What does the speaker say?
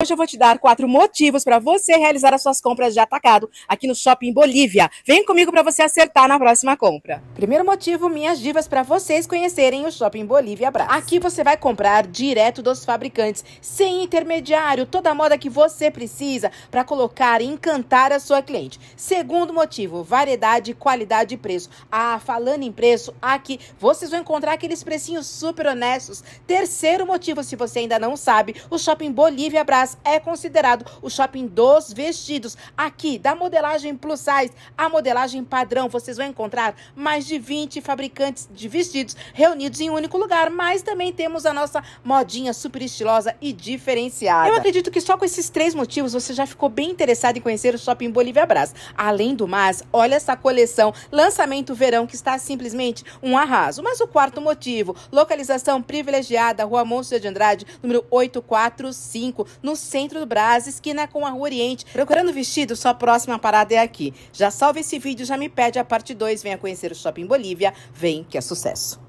Hoje eu vou te dar quatro motivos para você realizar as suas compras de atacado aqui no Shopping Bolívia. Vem comigo para você acertar na próxima compra. Primeiro motivo, minhas divas para vocês conhecerem o Shopping Bolívia Brás. Aqui você vai comprar direto dos fabricantes, sem intermediário, toda a moda que você precisa para colocar e encantar a sua cliente. Segundo motivo, variedade, qualidade e preço. Ah, falando em preço, aqui vocês vão encontrar aqueles precinhos super honestos. Terceiro motivo, se você ainda não sabe, o Shopping Bolívia Brás é considerado o shopping dos vestidos. Aqui, da modelagem plus size à modelagem padrão, vocês vão encontrar mais de 20 fabricantes de vestidos reunidos em um único lugar, mas também temos a nossa modinha super estilosa e diferenciada. Eu acredito que só com esses três motivos você já ficou bem interessado em conhecer o Shopping Bolívia Brás. Além do mais, olha essa coleção, lançamento verão que está simplesmente um arraso. Mas o quarto motivo, localização privilegiada, Rua Monstro de Andrade, número 845, no centro do Brás, esquina com a Rua Oriente. Procurando vestido, sua próxima parada é aqui. Já salve esse vídeo, já me pede a parte 2. Venha conhecer o Shopping Bolívia. Vem que é sucesso.